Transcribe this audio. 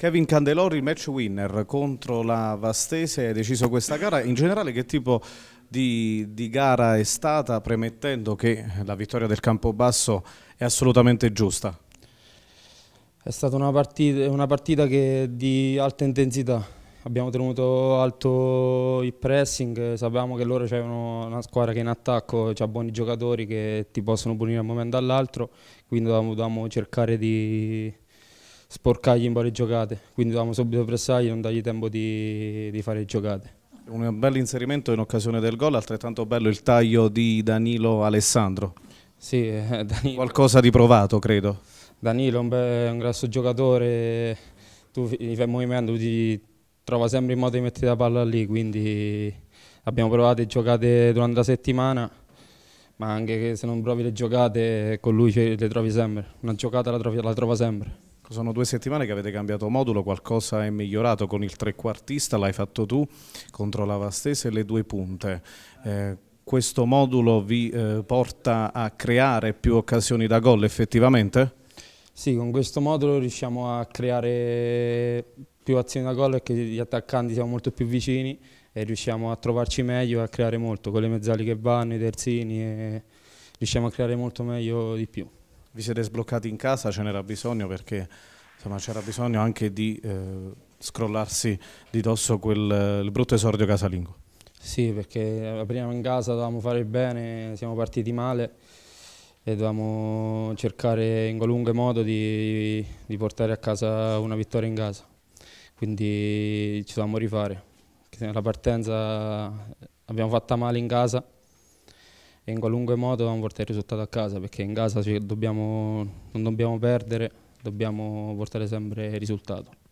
Kevin Candelori, il match winner contro la Vastese, hai deciso questa gara. In generale che tipo di, di, gara è stata, premettendo che la vittoria del Campobasso è assolutamente giusta? È stata una partita, una partita di alta intensità. Abbiamo tenuto alto il pressing, sapevamo che loro c'erano una squadra che in attacco ha buoni giocatori che ti possono punire un momento all'altro, quindi dovevamo cercare di sporcargli un po' le giocate, quindi dovevamo subito pressargli e non dargli tempo di, di fare giocate. Un bel inserimento in occasione del gol, altrettanto bello il taglio di Danilo Alessandro. Sì, eh, Danilo. Qualcosa di provato, credo. Danilo è un, un grosso giocatore, tu gli il movimento, ti trova sempre il modo di mettere la palla lì, quindi abbiamo provato e giocate durante la settimana, ma anche se non provi le giocate con lui le trovi sempre, una giocata la, trovi, la trova sempre. Ecco, sono due settimane che avete cambiato modulo, qualcosa è migliorato con il trequartista, l'hai fatto tu contro la Vastese e le due punte. Eh, questo modulo vi eh, porta a creare più occasioni da gol effettivamente? Sì, con questo modulo riusciamo a creare più azioni da gol perché gli attaccanti siamo molto più vicini e riusciamo a trovarci meglio e a creare molto con le mezzali che vanno, i terzini riusciamo a creare molto meglio di più vi siete sbloccati in casa, ce n'era bisogno perché c'era bisogno anche di eh, scrollarsi di dosso quel brutto esordio casalingo. Sì, perché prima in casa dovevamo fare bene, siamo partiti male e dovevamo cercare in qualunque modo di, di portare a casa una vittoria in casa. Quindi ci dovevamo rifare. La partenza l'abbiamo fatta male in casa e in qualunque modo dobbiamo portare il risultato a casa perché in casa dobbiamo, non dobbiamo perdere, dobbiamo portare sempre il risultato.